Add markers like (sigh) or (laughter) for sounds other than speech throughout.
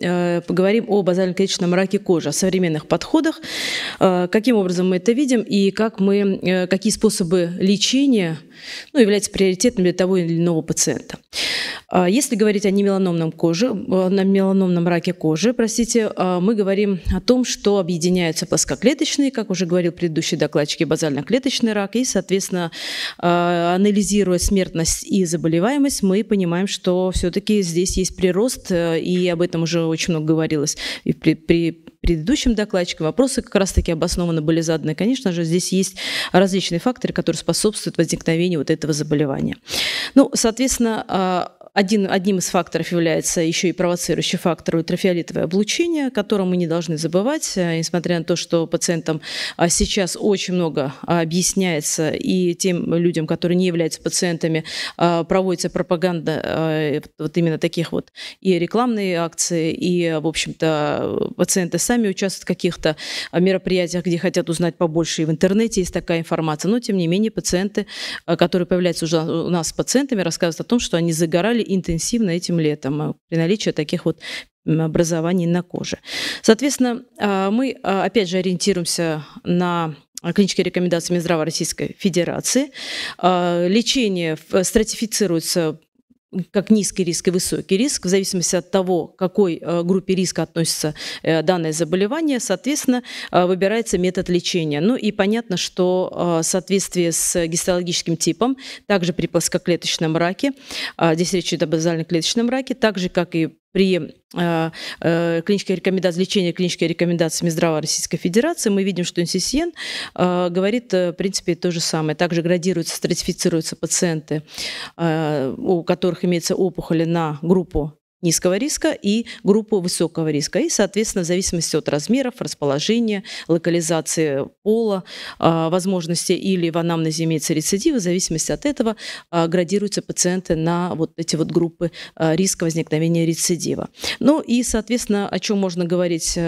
Э, поговорим о базально-клеточном раке кожи, о современных подходах, э, каким образом мы это видим и как мы, э, какие способы лечения ну, являются приоритетными для того или иного пациента. Если говорить о немеланомном коже, на меланомном раке кожи, простите, мы говорим о том, что объединяются плоскоклеточные, как уже говорил предыдущий докладчик, базально-клеточный рак, и, соответственно, анализируя смертность и заболеваемость, мы понимаем, что все-таки здесь есть прирост, и об этом уже очень много говорилось и при, при предыдущим докладчиком. Вопросы как раз-таки обоснованно были заданы. Конечно же, здесь есть различные факторы, которые способствуют возникновению вот этого заболевания. Ну, соответственно, а, один, одним из факторов является еще и провоцирующий фактор ультрафиолетовое облучение, о котором мы не должны забывать, э, несмотря на то, что пациентам а, сейчас очень много а, объясняется, и тем людям, которые не являются пациентами, а, проводится пропаганда э, вот именно таких вот и рекламные акции, и, в общем-то, пациенты сами участвуют в каких-то мероприятиях, где хотят узнать побольше, и в интернете есть такая информация, но, тем не менее, пациенты, которые появляются уже у нас с пациентами, рассказывают о том, что они загорали наблюдали интенсивно этим летом э, при наличии таких вот образований на коже. Соответственно, а, мы а, опять же ориентируемся на а, клинические рекомендации Минздрава Российской Федерации. Лечение э, стратифицируется как низкий риск и высокий риск, в зависимости от того, к какой э, группе риска относится э, данное заболевание, соответственно, э, выбирается метод лечения. Ну и понятно, что в соответствии с гистологическим типом, также при плоскоклеточном раке, здесь речь идет о базально-клеточном раке, так же, как и при э, э, клинической рекомендации, лечении клинической рекомендации Минздрава Российской Федерации мы видим, что инсисиен э, говорит, э, в принципе, то же самое. Также градируются, стратифицируются пациенты, э, у которых имеется опухоли на группу низкого риска и группу высокого риска. И, соответственно, в зависимости от размеров, расположения, локализации пола, а, возможности или в анамнезе имеется рецидив, в зависимости от этого а, градируются пациенты на вот эти вот группы а, риска возникновения рецидива. Ну и, соответственно, о чем можно говорить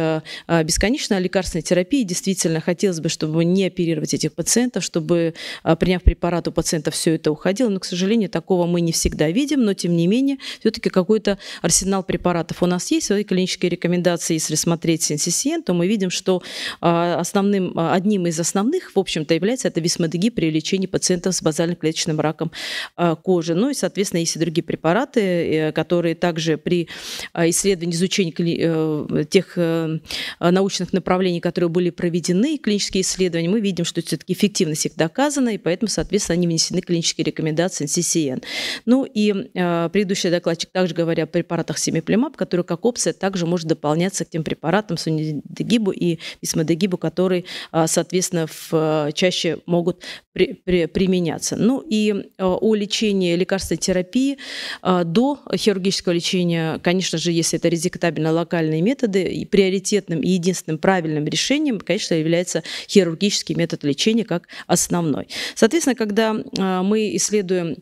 бесконечно, о лекарственной терапии. Действительно, хотелось бы, чтобы не оперировать этих пациентов, чтобы, приняв препарат у пациента, все это уходило. Но, к сожалению, такого мы не всегда видим, но, тем не менее, все-таки какой-то арсенал препаратов у нас есть, свои клинические рекомендации, если смотреть NCCN, то мы видим, что а, основным, а, одним из основных, в общем-то, является это висмодеги при лечении пациентов с базальным клеточным раком а, кожи. Ну и, соответственно, есть и другие препараты, э, которые также при исследовании, изучении э, тех э, научных направлений, которые были проведены, клинические исследования, мы видим, что все-таки эффективность их доказана, и поэтому, соответственно, они внесены клинические рекомендации NCCN. Ну и предыдущий докладчик также говоря о препаратах, препаратах семиплемаб, который как опция также может дополняться к тем препаратам сунидегибу и бисмодегибу, которые, а, соответственно, в, э, чаще могут при, при, применяться. Ну и э, о лечении лекарственной терапии а, до хирургического лечения, конечно же, если это резектабельно-локальные методы, и приоритетным и единственным правильным решением, конечно, является хирургический метод лечения как основной. Соответственно, когда а, мы исследуем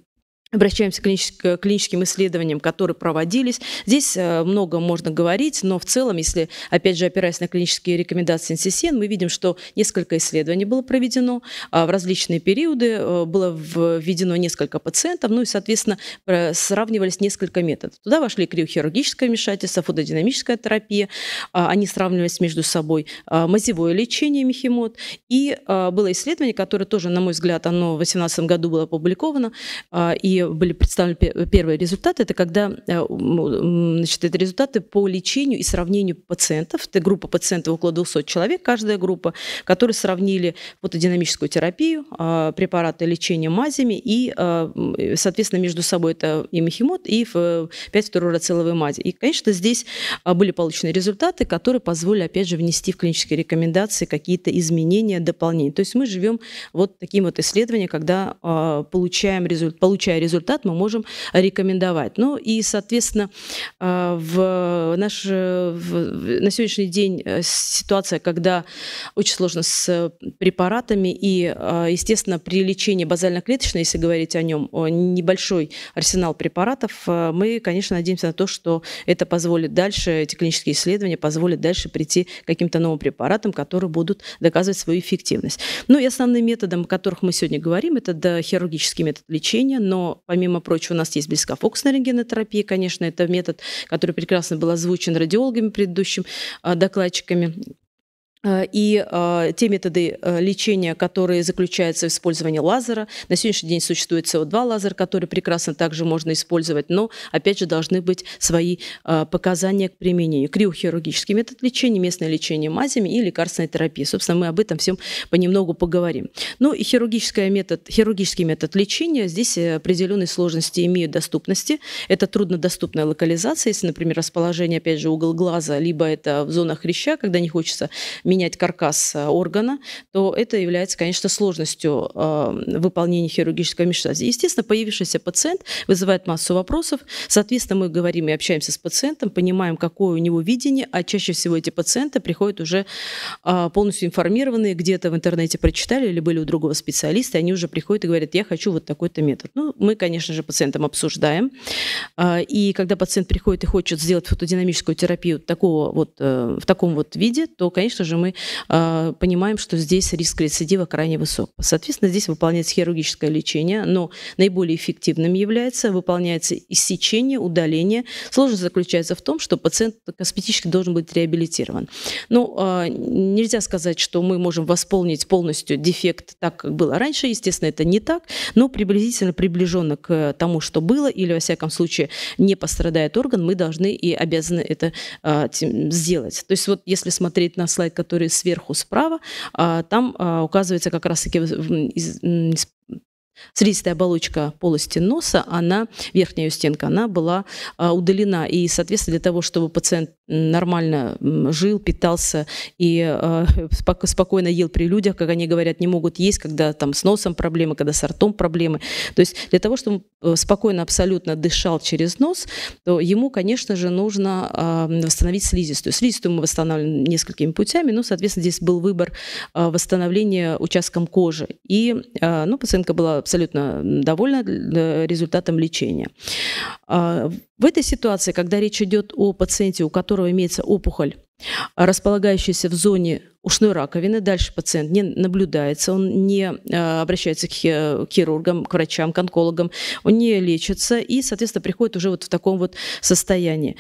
Обращаемся к, клиническим исследованиям, которые проводились. Здесь э, много можно говорить, но в целом, если, опять же, опираясь на клинические рекомендации НССН, мы видим, что несколько исследований было проведено, а, в различные периоды э, было введено несколько пациентов, ну и, соответственно, сравнивались несколько методов. Туда вошли криохирургическое вмешательство, фотодинамическая терапия, а, они сравнивались между собой, а, мазевое лечение мехимот, и было исследование, которое тоже, на мой взгляд, оно в 2018 году было опубликовано, и были представлены первые результаты, это когда э, значит, это результаты по лечению и сравнению пациентов. Это группа пациентов около 200 человек, каждая группа, которые сравнили фотодинамическую терапию, а, препараты лечения мазями а, и, соответственно, между собой это и махимот, и 5-фторурациловые мази. И, конечно, здесь а, были получены результаты, которые позволили, опять же, внести в клинические рекомендации какие-то изменения, дополнения. То есть мы живем вот таким вот исследованием, когда получаем результат, получая результат результат мы можем рекомендовать. Ну и, соответственно, а, в наш, э, в, на сегодняшний день э, ситуация, когда очень сложно с препаратами, и, а, естественно, при лечении базально-клеточной, если говорить о нем, небольшой арсенал препаратов, э, мы, конечно, надеемся на то, что это позволит дальше, эти клинические исследования позволят дальше прийти к каким-то новым препаратам, которые будут доказывать свою эффективность. Ну и основным методом, о которых мы сегодня говорим, это хирургический метод лечения, но помимо прочего, у нас есть близкофокусная рентгенотерапия, конечно, это метод, который прекрасно был озвучен радиологами предыдущим а, докладчиками Э, и э, те методы э, лечения, которые заключаются в использовании лазера. На сегодняшний день существует СО2 лазер, который прекрасно также можно использовать, но, опять же, должны быть свои показания к применению. Криохирургический метод лечения, местное лечение мазями и лекарственная терапия. Собственно, мы об этом всем понемногу поговорим. Ну и хирургический метод, хирургический метод лечения. Здесь определенные сложности имеют доступности. Это труднодоступная локализация, если, например, расположение, опять же, угол глаза, либо это в зонах хряща, когда не хочется менять каркас э, органа, то это является, конечно, сложностью э, выполнения хирургического вмешательства. Естественно, появившийся пациент вызывает массу вопросов. Соответственно, мы говорим и общаемся с пациентом, понимаем, какое у него видение, а чаще всего эти пациенты приходят уже э, полностью информированные, где-то в интернете прочитали или были у другого специалиста, они уже приходят и говорят, я хочу вот такой-то метод. Ну, мы, конечно же, пациентам обсуждаем. И когда пациент приходит и хочет сделать фотодинамическую терапию такого вот, в таком вот виде, то, конечно же, мы э, понимаем, что здесь риск рецидива крайне высок. Соответственно, здесь выполняется хирургическое лечение, но наиболее эффективным является, выполняется иссечение, удаление. Сложность заключается в том, что пациент косметически должен быть реабилитирован. Но ну, э, а, нельзя сказать, что мы можем восполнить полностью дефект так, как было раньше. Естественно, это не так, но приблизительно приближенно к тому, что было, или, во всяком случае, не пострадает орган, мы должны и обязаны это э, сделать. То есть вот если смотреть на слайд, который который сверху справа, а, там а, указывается как раз-таки Срезистая оболочка полости носа, она, верхняя ее стенка, она была а, удалена. И, соответственно, для того, чтобы пациент нормально жил, питался и э, (laughs) спокойно ел при людях, как они говорят, не могут есть, когда там с носом проблемы, когда с ртом проблемы. То есть для того, чтобы э, спокойно абсолютно дышал через нос, то ему, конечно же, нужно э, восстановить слизистую. Слизистую мы восстанавливаем несколькими путями, ну, соответственно, здесь был выбор э, восстановления участком кожи. И, э, ну, пациентка была абсолютно довольна результатом лечения. А, в этой ситуации, когда речь идет о пациенте, у которого имеется опухоль, располагающаяся в зоне ушной раковины. Дальше пациент не наблюдается, он не э, обращается к хирургам, к врачам, к онкологам, он не лечится и, соответственно, приходит уже вот в таком вот состоянии.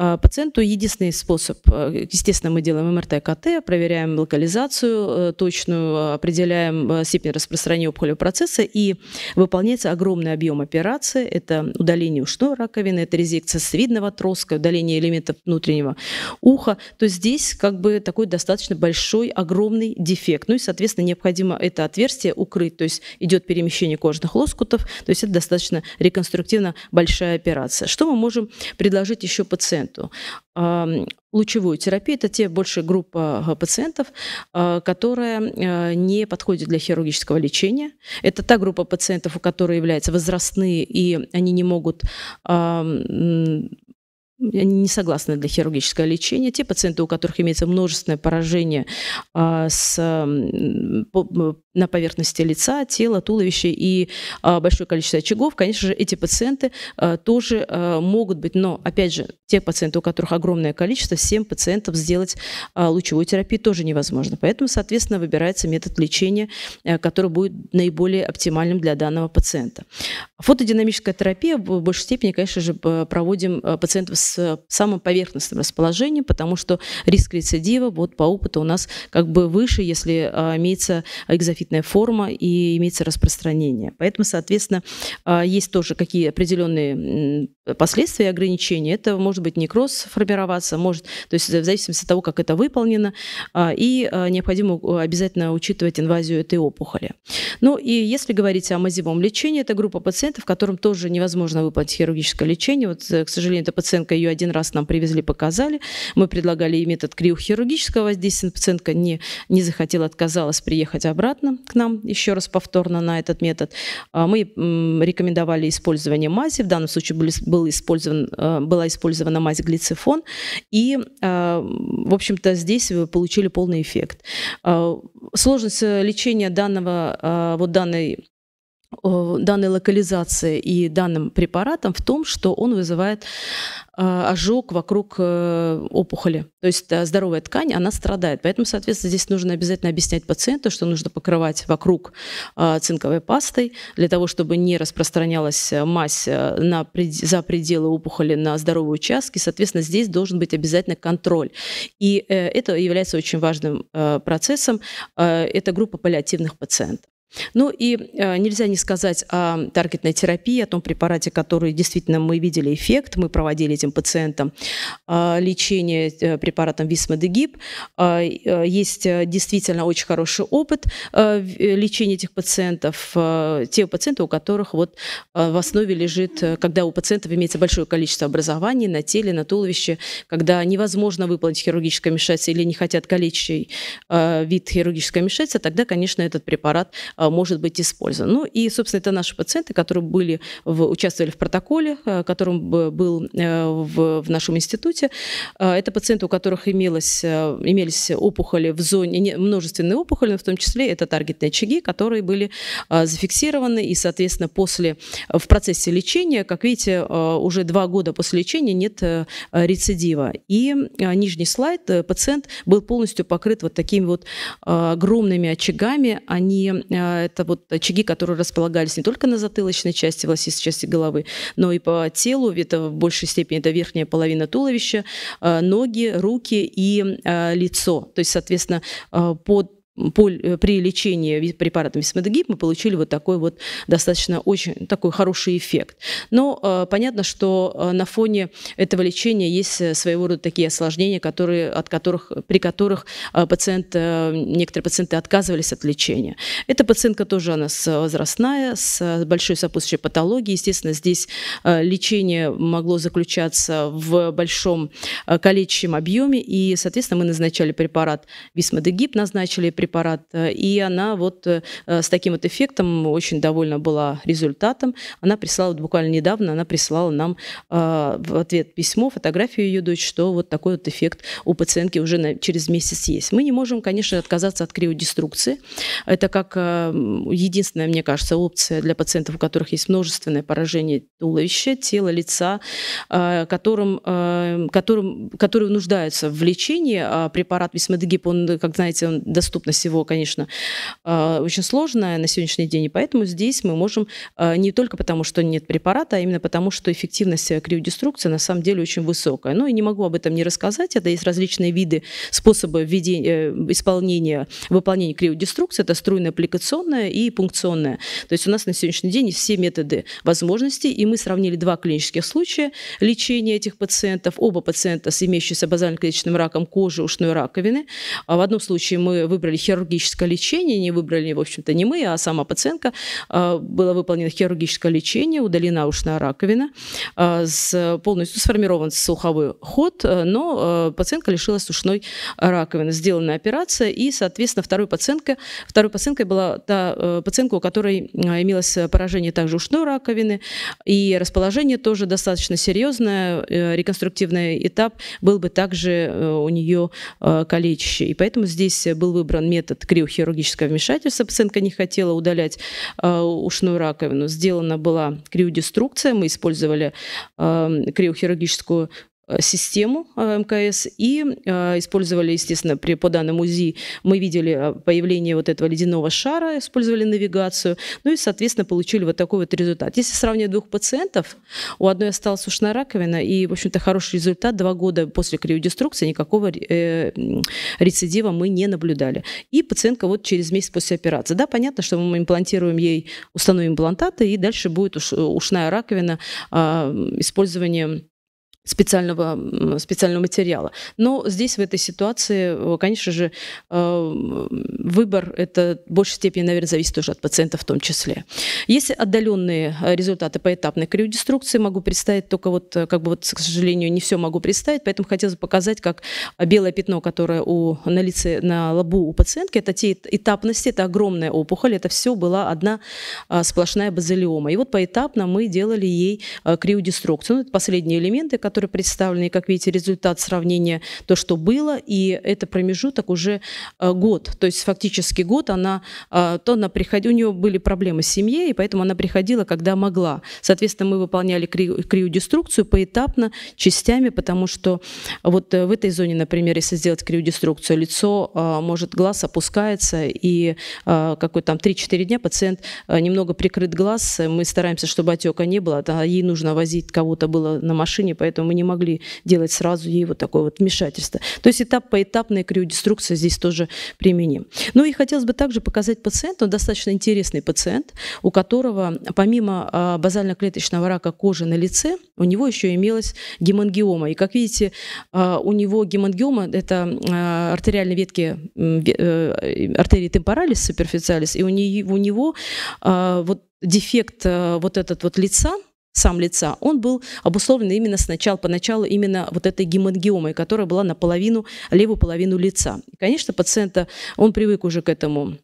А пациенту единственный способ, э, естественно, мы делаем МРТ-КТ, проверяем локализацию э, точную, определяем степень распространения опухолевого процесса и выполняется огромный объем операции. Это удаление ушной раковины, это резекция свидного отростка, удаление элементов внутреннего уха. То есть здесь как бы такой достаточно большой большой, огромный дефект. Ну и, соответственно, необходимо это отверстие укрыть. То есть идет перемещение кожных лоскутов. То есть это достаточно реконструктивно большая операция. Что мы можем предложить еще пациенту? лучевую терапию. Это те большая группа а, пациентов, а, которая а, не подходит для хирургического лечения. Это та группа пациентов, у которой являются возрастные, и они не могут они не согласны для хирургического лечения. Те пациенты, у которых имеется множественное поражение а, с, по, на поверхности лица, тела, туловища и а, большое количество очагов, конечно же, эти пациенты а, тоже а, могут быть. Но, опять же, те пациенты, у которых огромное количество, 7 пациентов сделать а, лучевую терапию тоже невозможно. Поэтому, соответственно, выбирается метод лечения, а, который будет наиболее оптимальным для данного пациента. Фотодинамическая терапия в большей степени, конечно же, проводим э, пациентов с с э, самым поверхностным расположением, потому что риск рецидива вот по опыту у нас как бы выше, если а, имеется экзофитная форма и имеется распространение. Поэтому, соответственно, а, есть тоже какие определенные последствия и ограничения. Это может быть некроз формироваться, может, то есть в зависимости от того, как это выполнено, а, и необходимо э, обязательно учитывать инвазию этой опухоли. Ну и если говорить о мазевом лечении, это группа пациентов, которым тоже невозможно выполнить хирургическое лечение. Вот, э, к сожалению, эта пациентка ее один раз нам привезли, показали. Мы предлагали ей метод криохирургического воздействия. Пациентка не, не захотела, отказалась приехать обратно к нам еще раз повторно на этот метод. А мы рекомендовали использование мази. В данном случае был, был использован, э, была использована мазь глицефон. И, э, в общем-то, здесь вы получили полный эффект. Э, сложность лечения данного, вот данной данной локализации и данным препаратом в том, что он вызывает э, ожог вокруг э, опухоли. То есть э, здоровая ткань, она страдает. Поэтому, соответственно, здесь нужно обязательно объяснять пациенту, что нужно покрывать вокруг цинковой пастой, для того, чтобы не распространялась мазь на, за пределы опухоли на здоровые участки. Соответственно, здесь должен быть обязательно контроль. И это является очень важным процессом. Это группа паллиативных пациентов. Ну и э, нельзя не сказать о таргетной терапии, о том препарате, который действительно мы видели эффект, мы проводили этим пациентам э, лечение э, препаратом висмодегиб. Э, э, есть э, действительно очень хороший опыт э, э, лечения этих пациентов, э, те пациенты, у которых вот э, в основе лежит, э, когда у пациентов имеется большое количество образований на теле, на туловище, когда невозможно выполнить хирургическое вмешательство или не хотят калечить э, вид хирургического вмешательства, тогда, конечно, этот препарат Э, может быть использован. Ну и, собственно, это наши пациенты, которые были в, участвовали в протоколе, э, которым был э, в, в нашем институте. Это пациенты, у которых имелось, имелись опухоли в зоне, множественные опухоли, но в том числе это таргетные очаги, которые были зафиксированы, и, соответственно, после, в процессе лечения, как видите, уже два года после лечения нет рецидива. И нижний слайд, пациент был полностью покрыт вот такими вот огромными очагами, они а, это вот очаги, которые располагались не только на затылочной части, волосистой части головы, но и по телу. Это в большей степени это верхняя половина туловища, а, ноги, руки и а, лицо. То есть, соответственно, под Э, при лечении препаратом висмодегиб мы получили вот такой вот достаточно очень такой хороший эффект. Но э, понятно, что э, на фоне этого лечения есть своего рода такие осложнения, которые, от которых, при которых пациент, некоторые пациенты отказывались от лечения. Эта пациентка тоже она возрастная, с большой сопутствующей патологией. Естественно, здесь лечение могло заключаться в большом количественном объеме, и, соответственно, мы назначали препарат висмодегиб, назначили препарат препарат. Э, и она вот э, э, с таким вот эффектом очень довольна была результатом. Она прислала, буквально недавно, она прислала нам в ответ письмо, фотографию ее дочь, что вот такой вот эффект у пациентки уже на, через месяц есть. Мы не можем, конечно, отказаться от криодеструкции. Это как единственная, мне кажется, опция для пациентов, у которых есть множественное поражение туловища, тела, лица, которым, которым, которые нуждаются в лечении. А препарат висмодегип, он, как знаете, он доступность всего, конечно, а, очень сложная на сегодняшний день, и поэтому здесь мы можем а, не только потому, что нет препарата, а именно потому, что эффективность криодеструкции на самом деле очень высокая. Ну и не могу об этом не рассказать, это есть различные виды, способы введения, э, исполнения, выполнения криодеструкции, это струйная, аппликационная и пункционная. То есть у нас на сегодняшний день есть все методы возможностей, и мы сравнили два клинических случая лечения этих пациентов, оба пациента с имеющимся базально-клеточным раком кожи, ушной раковины. А в одном случае мы выбрали хирургическое лечение, не выбрали, в общем-то, не мы, а сама пациентка. А, было выполнено хирургическое лечение, удалена ушная раковина, а, с, полностью сформирован слуховой ход, а, но пациентка лишилась ушной раковины. Сделана операция, и, соответственно, второй пациентка, второй пациенткой была та пациентка, у которой имелось поражение также ушной раковины, и расположение тоже достаточно серьезное, э, реконструктивный этап был бы также э, у нее калечащий. И поэтому здесь был выбран метод криохирургического вмешательства. Пациентка не хотела удалять э, ушную раковину. Сделана была криодеструкция. Мы использовали э, криохирургическую Э, систему э, МКС и э, использовали, естественно, при, по данным УЗИ мы видели появление вот этого ледяного шара, использовали навигацию, ну и, соответственно, получили вот такой вот результат. Если сравнивать двух пациентов, у одной осталась ушная раковина и, в общем-то, хороший результат. Два года после криодеструкции никакого э, рецидива мы не наблюдали. И пациентка вот через месяц после операции. Да, понятно, что мы имплантируем ей, установим имплантаты, и дальше будет уш, ушная раковина э, использование специального, специального материала. Но здесь, в этой ситуации, э, конечно же, э, выбор это в большей степени, наверное, зависит тоже от пациента в том числе. Если отдаленные э, результаты поэтапной криодеструкции, могу представить только вот, как бы вот, к сожалению, не все могу представить, поэтому хотелось бы показать, как белое пятно, которое у, на лице, на лобу у пациентки, это те этапности, это огромная опухоль, это все была одна сплошная базилиома. И вот поэтапно мы делали ей криодеструкцию. Ну, это последние элементы, которые которые представлены, и, как видите, результат сравнения то, что было, и это промежуток уже э, год, то есть фактически год она, э, то она приходила, у нее были проблемы с семьей, и поэтому она приходила, когда могла. Соответственно, мы выполняли криодеструкцию поэтапно, частями, потому что вот э, в этой зоне, например, если сделать криодеструкцию, лицо, может, глаз опускается, и какой там 3-4 дня пациент немного прикрыт глаз, мы стараемся, чтобы отека не было, ей нужно возить кого-то было на машине, поэтому поэтому мы не могли делать сразу ей вот такое вот вмешательство. То есть этап поэтапная криодеструкция здесь тоже применим. Ну и хотелось бы также показать пациента, он достаточно интересный пациент, у которого помимо а, базально-клеточного рака кожи на лице, у него еще имелась гемангиома. И как видите, а, у него гемангиома – это а, артериальные ветки э, артерии темпоралис, суперфициалис, и у него вот дефект э, вот этот вот лица – сам лица, он был обусловлен именно сначала, поначалу именно вот этой гемангиомой, которая была наполовину, левую половину лица. И, конечно, пациента, он привык уже к этому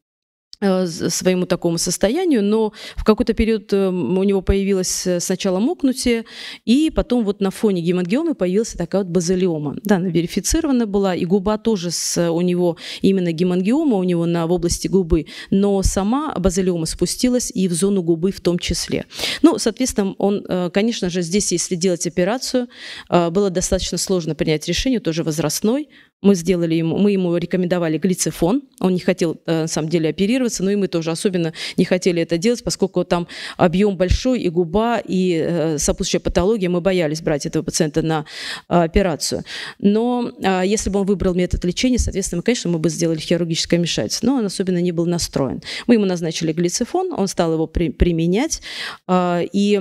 Э, своему такому состоянию, но в какой-то период э, у него появилось э, сначала мокнутие, и потом вот на фоне гемангиомы появилась такая вот базалиома. Да, она верифицирована была, и губа тоже с, у него именно гемангиома у него на, в области губы, но сама базалиома спустилась и в зону губы в том числе. Ну, соответственно, он, конечно же, здесь, если делать операцию, было достаточно сложно принять решение, тоже возрастной, мы сделали ему, мы ему рекомендовали глицефон. Он не хотел, э, на самом деле, оперироваться, но и мы тоже особенно не хотели это делать, поскольку там объем большой, и губа, и э, сопутствующая патология. Мы боялись брать этого пациента на э, операцию. Но а, если бы он выбрал метод лечения, соответственно, мы, конечно, мы бы сделали хирургическое вмешательство. Но он особенно не был настроен. Мы ему назначили глицефон, он стал его при, применять а, и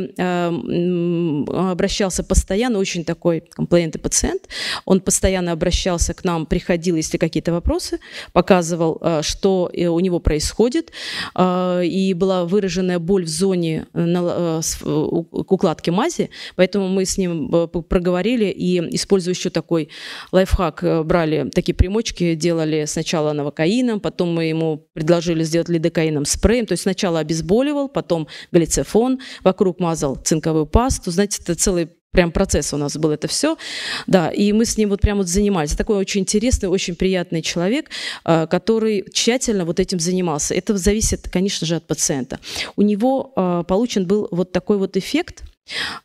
обращался постоянно, очень такой комплиент пациент, он постоянно обращался к нам нам приходил, если какие-то вопросы, показывал, э, что э, у него происходит, э, и была выраженная боль в зоне к мази, поэтому мы с ним проговорили и, используя еще такой лайфхак, брали такие примочки, делали сначала новокаином, потом мы ему предложили сделать лидокаином спреем, то есть сначала обезболивал, потом глицефон, вокруг мазал цинковую пасту, знаете, это целый прям процесс у нас был это все, да, и мы с ним вот прям вот занимались. Такой очень интересный, очень приятный человек, э, который тщательно вот этим занимался. Это зависит, конечно же, от пациента. У него э, получен был вот такой вот эффект –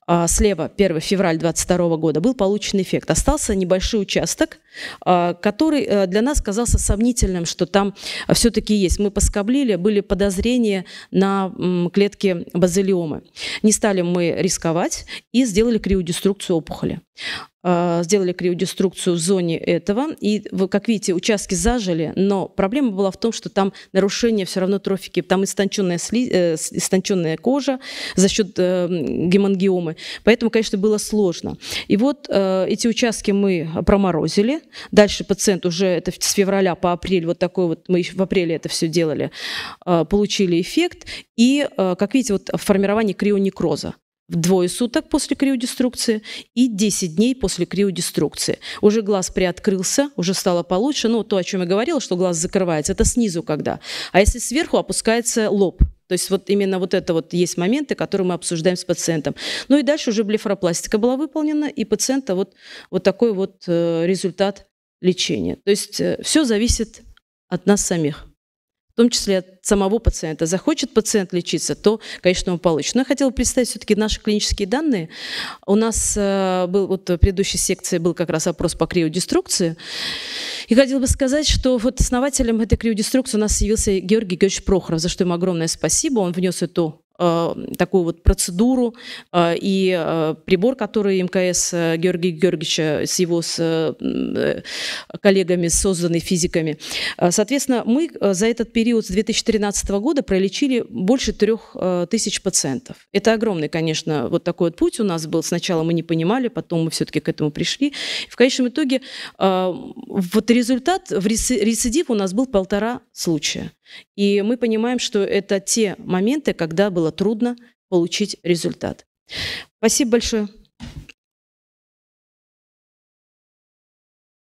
а, слева 1 февраля 2022 года был получен эффект. Остался небольшой участок, а, который э, для нас казался сомнительным, что там все-таки есть. Мы поскоблили, были подозрения на клетки базилиомы. Не стали мы рисковать и сделали криодеструкцию опухоли. Э, сделали криодеструкцию в зоне этого. И, как видите, участки зажили, но проблема была в том, что там нарушение все равно трофики, там истонченная, сли, э, истонченная кожа за счет э, гемангиомы. Поэтому, конечно, было сложно. И вот эти участки мы проморозили. Дальше пациент уже это с февраля по апрель, вот такой вот, мы в апреле это все делали, получили эффект. И, как видите, вот формирование крионекроза в Двое суток после криодеструкции и 10 дней после криодеструкции. Уже глаз приоткрылся, уже стало получше. Ну, то, о чем я говорила, что глаз закрывается, это снизу когда. А если сверху опускается лоб, то есть вот именно вот это вот есть моменты, которые мы обсуждаем с пациентом. Ну и дальше уже блефаропластика была выполнена, и пациента вот, вот такой вот э, результат лечения. То есть э, все зависит от нас самих. В том числе от самого пациента. Захочет пациент лечиться, то, конечно, он получит. Но я хотела представить все-таки наши клинические данные. У нас э, был, вот в предыдущей секции был как раз опрос по криодеструкции. И хотела бы сказать, что вот основателем этой криодеструкции у нас явился Георгий Георгиевич Прохоров, за что ему огромное спасибо. Он внес эту Э, такую вот процедуру. Э, и э, прибор, который МКС Георгия Георгиевича с его с коллегами, созданный физиками. Соответственно, мы за этот период с 2013 года пролечили больше трех тысяч пациентов. Это огромный, конечно, вот такой вот путь у нас был. Сначала мы не понимали, потом мы все-таки к этому пришли. В конечном итоге вот результат, в рецидив у нас был полтора случая. И мы понимаем, что это те моменты, когда было трудно получить результат. Спасибо большое.